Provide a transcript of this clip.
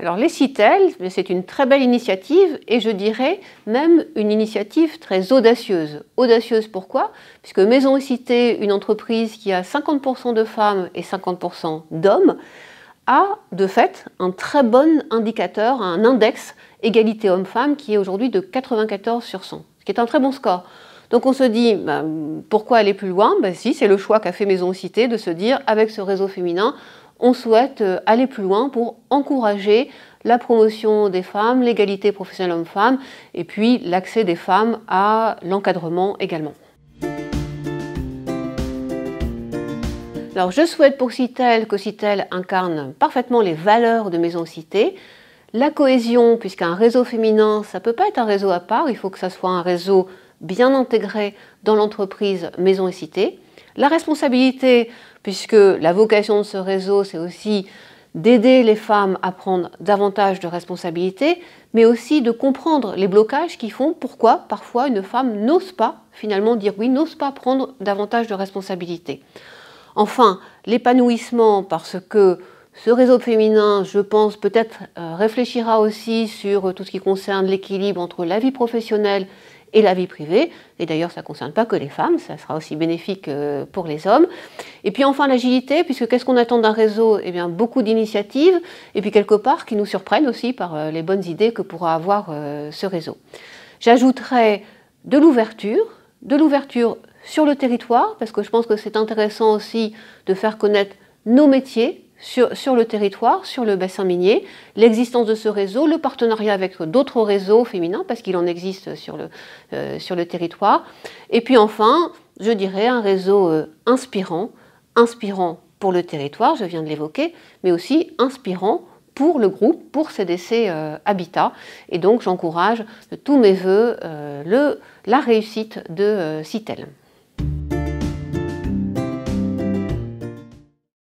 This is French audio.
Alors les CITEL, c'est une très belle initiative et je dirais même une initiative très audacieuse. Audacieuse pourquoi Puisque Maison Cité, une entreprise qui a 50% de femmes et 50% d'hommes, a de fait un très bon indicateur, un index égalité homme-femme qui est aujourd'hui de 94 sur 100, ce qui est un très bon score. Donc on se dit, bah, pourquoi aller plus loin bah, Si, c'est le choix qu'a fait Maison Cité de se dire, avec ce réseau féminin, on souhaite euh, aller plus loin pour encourager la promotion des femmes, l'égalité professionnelle homme-femme et puis l'accès des femmes à l'encadrement également. je souhaite pour Citel que Citel incarne parfaitement les valeurs de Maison Cité, la cohésion, puisqu'un réseau féminin, ça ne peut pas être un réseau à part, il faut que ça soit un réseau bien intégré dans l'entreprise Maison et Cité. La responsabilité, puisque la vocation de ce réseau, c'est aussi d'aider les femmes à prendre davantage de responsabilités, mais aussi de comprendre les blocages qui font pourquoi parfois une femme n'ose pas finalement dire oui, n'ose pas prendre davantage de responsabilités. Enfin, l'épanouissement, parce que ce réseau féminin, je pense, peut-être euh, réfléchira aussi sur euh, tout ce qui concerne l'équilibre entre la vie professionnelle et la vie privée. Et d'ailleurs, ça ne concerne pas que les femmes, ça sera aussi bénéfique euh, pour les hommes. Et puis enfin, l'agilité, puisque qu'est-ce qu'on attend d'un réseau Eh bien, beaucoup d'initiatives, et puis quelque part, qui nous surprennent aussi par euh, les bonnes idées que pourra avoir euh, ce réseau. J'ajouterai de l'ouverture, de l'ouverture sur le territoire, parce que je pense que c'est intéressant aussi de faire connaître nos métiers, sur, le territoire, sur le bassin minier, l'existence de ce réseau, le partenariat avec d'autres réseaux féminins, parce qu'il en existe sur le, euh, territoire. Et puis enfin, je dirais un réseau euh, inspirant, inspirant pour le territoire, je viens de l'évoquer, mais aussi inspirant pour le groupe, pour CDC euh, Habitat. Et donc j'encourage de tous mes voeux la réussite de CITEL.